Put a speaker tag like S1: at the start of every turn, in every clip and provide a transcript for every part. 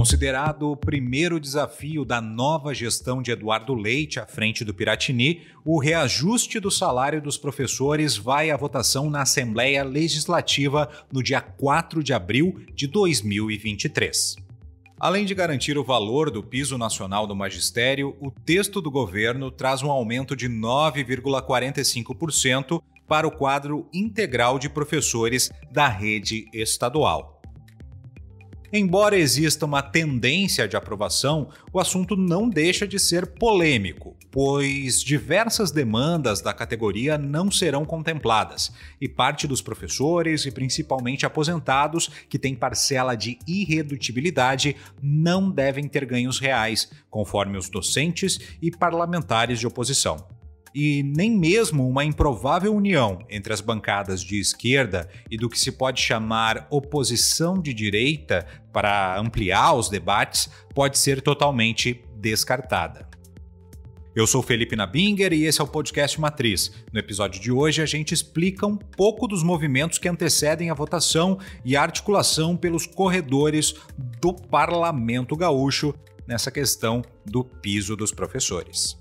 S1: Considerado o primeiro desafio da nova gestão de Eduardo Leite à frente do Piratini, o reajuste do salário dos professores vai à votação na Assembleia Legislativa no dia 4 de abril de 2023. Além de garantir o valor do piso nacional do magistério, o texto do governo traz um aumento de 9,45% para o quadro integral de professores da rede estadual. Embora exista uma tendência de aprovação, o assunto não deixa de ser polêmico, pois diversas demandas da categoria não serão contempladas, e parte dos professores e principalmente aposentados, que têm parcela de irredutibilidade, não devem ter ganhos reais, conforme os docentes e parlamentares de oposição e nem mesmo uma improvável união entre as bancadas de esquerda e do que se pode chamar oposição de direita para ampliar os debates pode ser totalmente descartada. Eu sou Felipe Nabinger e esse é o podcast Matriz. No episódio de hoje, a gente explica um pouco dos movimentos que antecedem a votação e a articulação pelos corredores do Parlamento Gaúcho nessa questão do piso dos professores.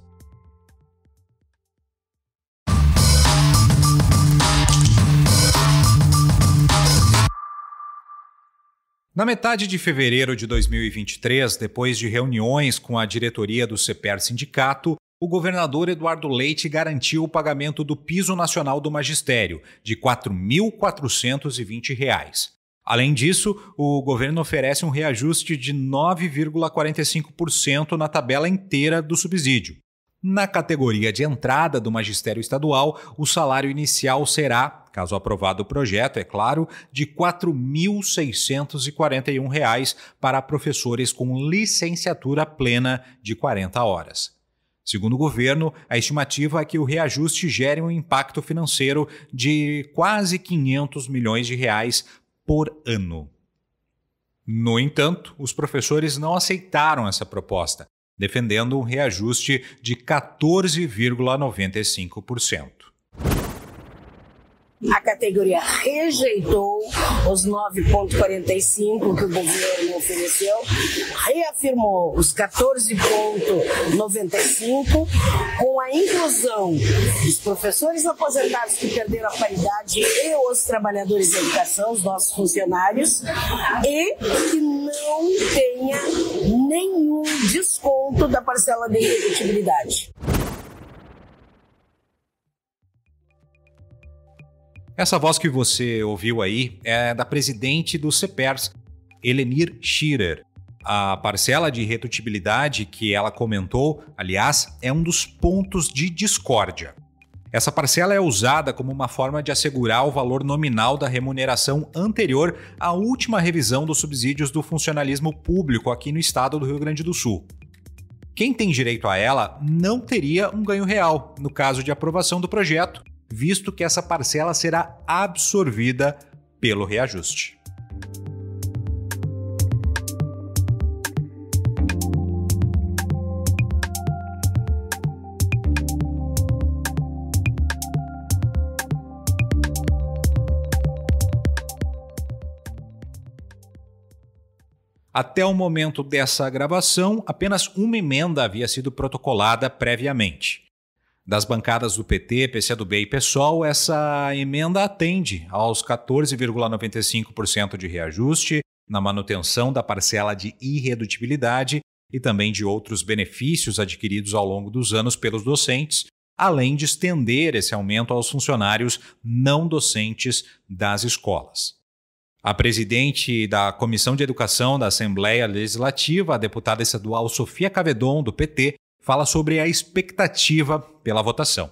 S1: Na metade de fevereiro de 2023, depois de reuniões com a diretoria do CPER Sindicato, o governador Eduardo Leite garantiu o pagamento do piso nacional do magistério, de R$ 4.420. Além disso, o governo oferece um reajuste de 9,45% na tabela inteira do subsídio. Na categoria de entrada do magistério estadual, o salário inicial será, caso aprovado o projeto, é claro, de R$ 4.641 para professores com licenciatura plena de 40 horas. Segundo o governo, a estimativa é que o reajuste gere um impacto financeiro de quase 500 milhões de reais por ano. No entanto, os professores não aceitaram essa proposta defendendo um reajuste de 14,95%.
S2: A categoria rejeitou os 9,45 que o governo ofereceu, reafirmou os 14,95, com a inclusão dos professores aposentados que perderam a paridade e os trabalhadores da educação, os nossos funcionários, e que não tenha nenhum desconto da parcela de irredutibilidade.
S1: Essa voz que você ouviu aí é da presidente do CEPERS, Elenir Schirer. A parcela de retutibilidade que ela comentou, aliás, é um dos pontos de discórdia. Essa parcela é usada como uma forma de assegurar o valor nominal da remuneração anterior à última revisão dos subsídios do funcionalismo público aqui no estado do Rio Grande do Sul. Quem tem direito a ela não teria um ganho real no caso de aprovação do projeto, visto que essa parcela será absorvida pelo reajuste. Até o momento dessa gravação, apenas uma emenda havia sido protocolada previamente das bancadas do PT, PCdoB e PSOL, essa emenda atende aos 14,95% de reajuste na manutenção da parcela de irredutibilidade e também de outros benefícios adquiridos ao longo dos anos pelos docentes, além de estender esse aumento aos funcionários não docentes das escolas. A presidente da Comissão de Educação da Assembleia Legislativa, a deputada estadual Sofia Cavedon, do PT, fala sobre a expectativa pela votação.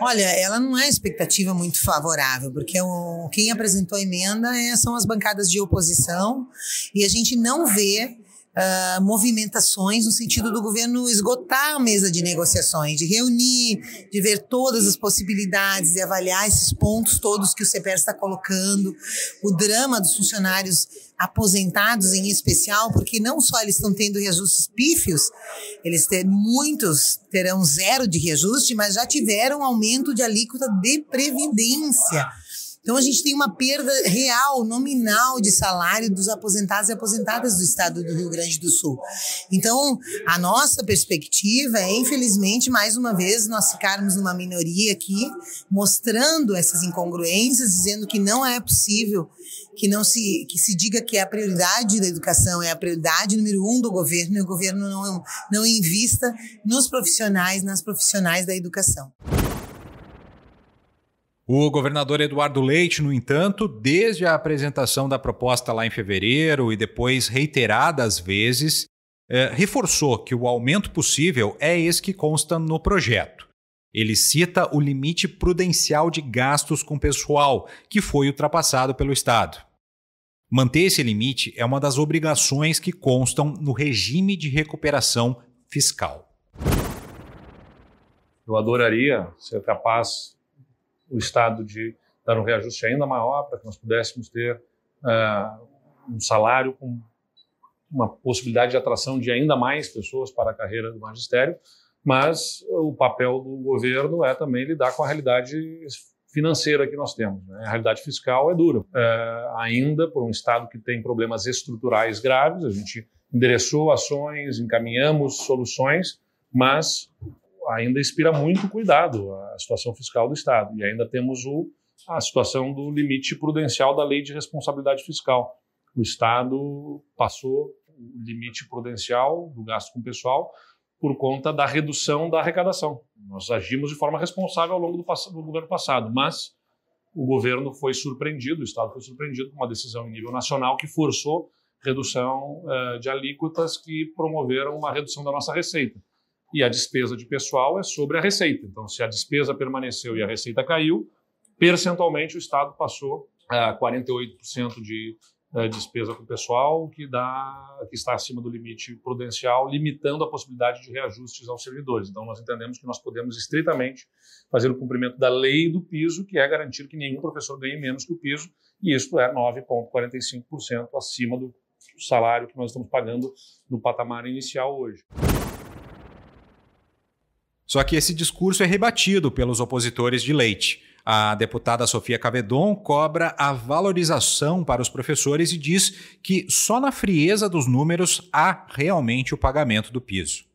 S2: Olha, ela não é expectativa muito favorável, porque o, quem apresentou a emenda é, são as bancadas de oposição e a gente não vê ah, movimentações no sentido do governo esgotar a mesa de negociações, de reunir, de ver todas as possibilidades e avaliar esses pontos todos que o CPR está colocando, o drama dos funcionários aposentados em especial, porque não só eles estão tendo reajustes pífios, eles ter, muitos terão zero de reajuste, mas já tiveram aumento de alíquota de previdência então a gente tem uma perda real, nominal de salário dos aposentados e aposentadas do estado do Rio Grande do Sul. Então, a nossa perspectiva é, infelizmente, mais uma vez, nós ficarmos numa minoria aqui, mostrando essas incongruências, dizendo que não é possível que não se, que se diga que é a prioridade da educação, é a prioridade número um do governo, e o governo não, não invista nos profissionais, nas profissionais da educação.
S1: O governador Eduardo Leite, no entanto, desde a apresentação da proposta lá em fevereiro e depois reiteradas vezes, eh, reforçou que o aumento possível é esse que consta no projeto. Ele cita o limite prudencial de gastos com pessoal, que foi ultrapassado pelo Estado. Manter esse limite é uma das obrigações que constam no regime de recuperação fiscal.
S3: Eu adoraria ser capaz o Estado de dar um reajuste ainda maior para que nós pudéssemos ter uh, um salário com uma possibilidade de atração de ainda mais pessoas para a carreira do magistério, mas o papel do governo é também lidar com a realidade financeira que nós temos. Né? A realidade fiscal é dura. É, ainda por um Estado que tem problemas estruturais graves, a gente endereçou ações, encaminhamos soluções, mas ainda inspira muito cuidado a situação fiscal do Estado. E ainda temos o, a situação do limite prudencial da lei de responsabilidade fiscal. O Estado passou o limite prudencial do gasto com o pessoal por conta da redução da arrecadação. Nós agimos de forma responsável ao longo do, do governo passado, mas o governo foi surpreendido, o Estado foi surpreendido com uma decisão em nível nacional que forçou redução uh, de alíquotas que promoveram uma redução da nossa receita e a despesa de pessoal é sobre a receita. Então, se a despesa permaneceu e a receita caiu, percentualmente o Estado passou ah, a 48% de eh, despesa com o pessoal, que, dá, que está acima do limite prudencial, limitando a possibilidade de reajustes aos servidores. Então, nós entendemos que nós podemos estritamente fazer o cumprimento da lei do piso, que é garantir que nenhum professor ganhe menos que o piso, e isto é 9,45% acima do salário que nós estamos pagando no patamar inicial hoje.
S1: Só que esse discurso é rebatido pelos opositores de Leite. A deputada Sofia Cavedon cobra a valorização para os professores e diz que só na frieza dos números há realmente o pagamento do piso.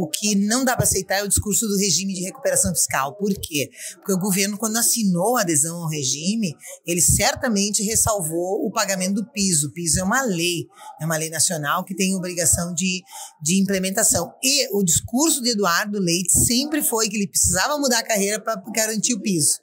S2: O que não dá para aceitar é o discurso do regime de recuperação fiscal. Por quê? Porque o governo, quando assinou a adesão ao regime, ele certamente ressalvou o pagamento do piso. O piso é uma lei, é uma lei nacional que tem obrigação de, de implementação. E o discurso de Eduardo Leite sempre foi que ele precisava mudar a carreira para garantir o piso.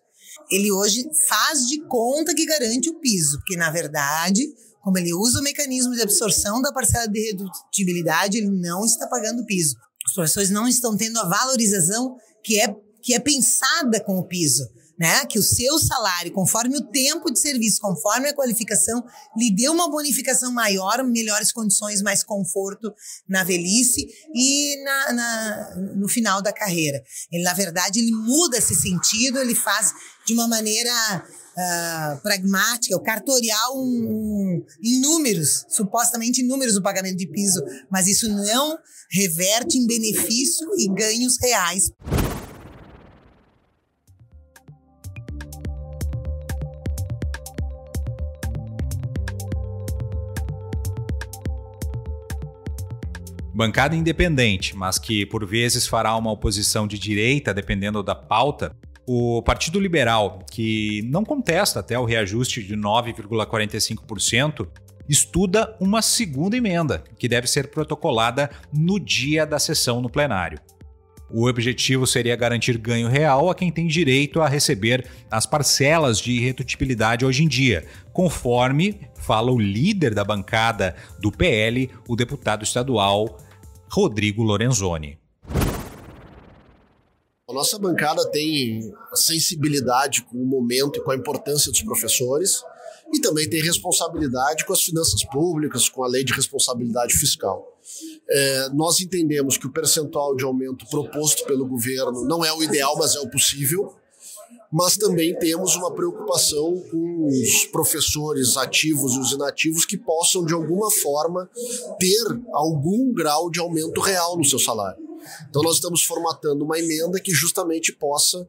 S2: Ele hoje faz de conta que garante o piso, porque na verdade como ele usa o mecanismo de absorção da parcela de redutibilidade, ele não está pagando o piso. Os professores não estão tendo a valorização que é, que é pensada com o piso né? Que o seu salário, conforme o tempo de serviço, conforme a qualificação, lhe dê uma bonificação maior, melhores condições, mais conforto na velhice e na, na, no final da carreira. Ele, na verdade, ele muda esse sentido, ele faz de uma maneira Uh, pragmática, o cartorial um, um, em números, supostamente em números o pagamento de piso, mas isso não reverte em benefício e ganhos reais.
S1: bancada independente, mas que por vezes fará uma oposição de direita, dependendo da pauta, o Partido Liberal, que não contesta até o reajuste de 9,45%, estuda uma segunda emenda, que deve ser protocolada no dia da sessão no plenário. O objetivo seria garantir ganho real a quem tem direito a receber as parcelas de irredutibilidade hoje em dia, conforme fala o líder da bancada do PL, o deputado estadual Rodrigo Lorenzoni.
S4: A nossa bancada tem sensibilidade com o momento e com a importância dos professores e também tem responsabilidade com as finanças públicas, com a lei de responsabilidade fiscal. É, nós entendemos que o percentual de aumento proposto pelo governo não é o ideal, mas é o possível mas também temos uma preocupação com os professores ativos e os inativos que possam, de alguma forma, ter algum grau de aumento real no seu salário. Então, nós estamos formatando uma emenda que justamente possa,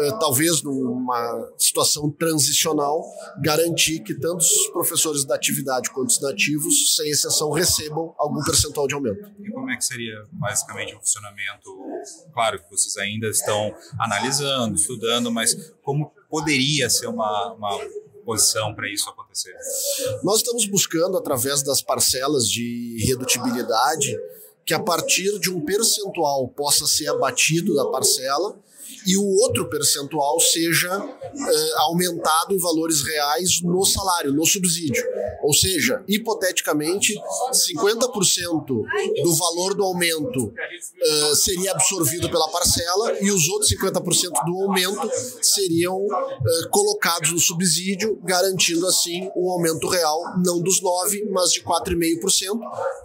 S4: eh, talvez numa situação transicional, garantir que tanto os professores da atividade quanto os nativos, sem exceção, recebam algum percentual de aumento.
S1: E como é que seria basicamente o funcionamento claro que vocês ainda estão analisando, estudando, mas como poderia ser uma, uma posição
S3: para isso acontecer?
S4: Nós estamos buscando, através das parcelas de redutibilidade, que a partir de um percentual possa ser abatido da parcela e o outro percentual seja uh, aumentado em valores reais no salário, no subsídio. Ou seja, hipoteticamente, 50% do valor do aumento uh, seria absorvido pela parcela e os outros 50% do aumento seriam uh, colocados no subsídio, garantindo assim um aumento real não dos 9%, mas de 4,5%.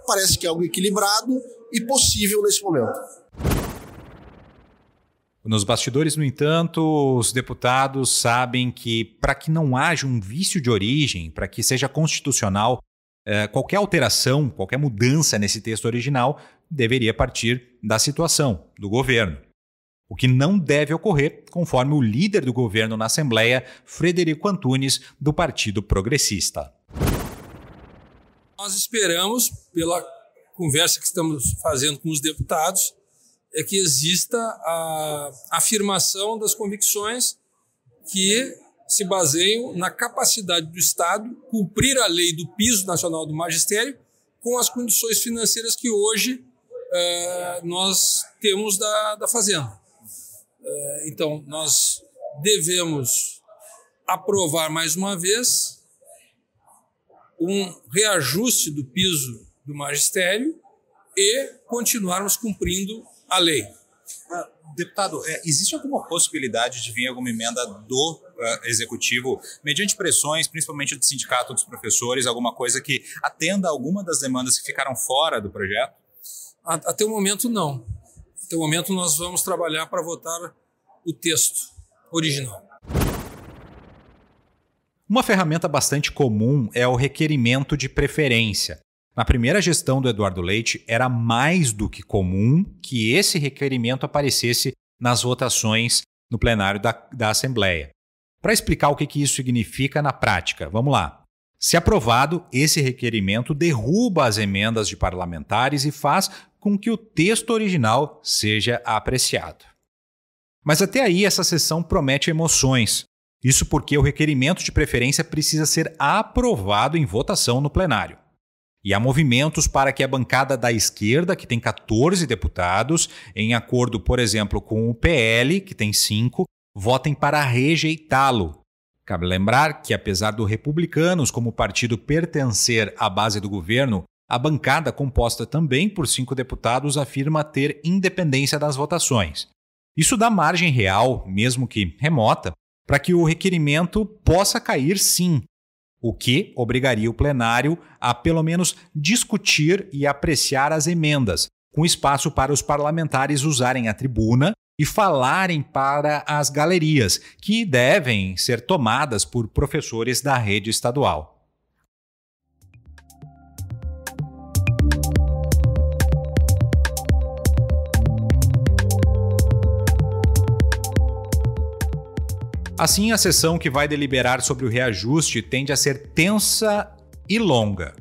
S4: Parece que é algo equilibrado e possível nesse momento.
S1: Nos bastidores, no entanto, os deputados sabem que, para que não haja um vício de origem, para que seja constitucional, eh, qualquer alteração, qualquer mudança nesse texto original deveria partir da situação, do governo. O que não deve ocorrer, conforme o líder do governo na Assembleia, Frederico Antunes, do Partido Progressista.
S3: Nós esperamos, pela conversa que estamos fazendo com os deputados, é que exista a afirmação das convicções que se baseiam na capacidade do Estado cumprir a lei do piso nacional do magistério com as condições financeiras que hoje eh, nós temos da, da Fazenda. Eh, então, nós devemos aprovar mais uma vez um reajuste do piso do magistério e continuarmos cumprindo a lei. Ah, deputado, é,
S1: existe alguma possibilidade de vir alguma emenda do ah, executivo, mediante pressões, principalmente do sindicato dos professores, alguma coisa que atenda alguma das demandas que ficaram fora
S3: do projeto? Até o momento, não. Até o momento, nós vamos trabalhar para votar o texto original.
S1: Uma ferramenta bastante comum é o requerimento de preferência. Na primeira gestão do Eduardo Leite, era mais do que comum que esse requerimento aparecesse nas votações no plenário da, da Assembleia. Para explicar o que, que isso significa na prática, vamos lá. Se aprovado, esse requerimento derruba as emendas de parlamentares e faz com que o texto original seja apreciado. Mas até aí, essa sessão promete emoções. Isso porque o requerimento de preferência precisa ser aprovado em votação no plenário. E há movimentos para que a bancada da esquerda, que tem 14 deputados, em acordo, por exemplo, com o PL, que tem 5, votem para rejeitá-lo. Cabe lembrar que, apesar do Republicanos como partido pertencer à base do governo, a bancada, composta também por cinco deputados, afirma ter independência das votações. Isso dá margem real, mesmo que remota, para que o requerimento possa cair sim, o que obrigaria o plenário a, pelo menos, discutir e apreciar as emendas, com espaço para os parlamentares usarem a tribuna e falarem para as galerias, que devem ser tomadas por professores da rede estadual. Assim, a sessão que vai deliberar sobre o reajuste tende a ser tensa e longa.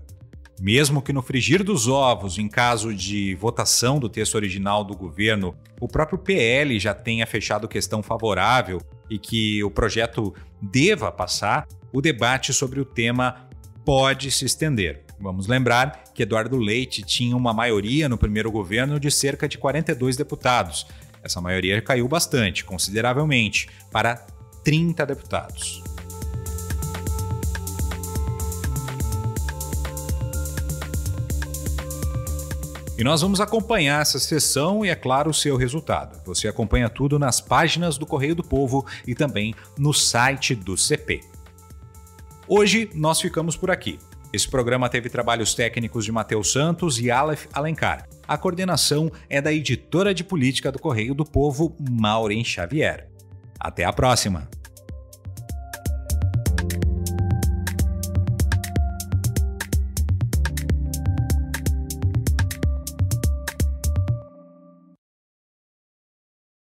S1: Mesmo que no frigir dos ovos, em caso de votação do texto original do governo, o próprio PL já tenha fechado questão favorável e que o projeto deva passar, o debate sobre o tema pode se estender. Vamos lembrar que Eduardo Leite tinha uma maioria no primeiro governo de cerca de 42 deputados. Essa maioria caiu bastante, consideravelmente, para 30 deputados. E nós vamos acompanhar essa sessão e, é claro, o seu resultado. Você acompanha tudo nas páginas do Correio do Povo e também no site do CP. Hoje nós ficamos por aqui. Esse programa teve trabalhos técnicos de Matheus Santos e Aleph Alencar. A coordenação é da editora de política do Correio do Povo, Maureen Xavier. Até a próxima!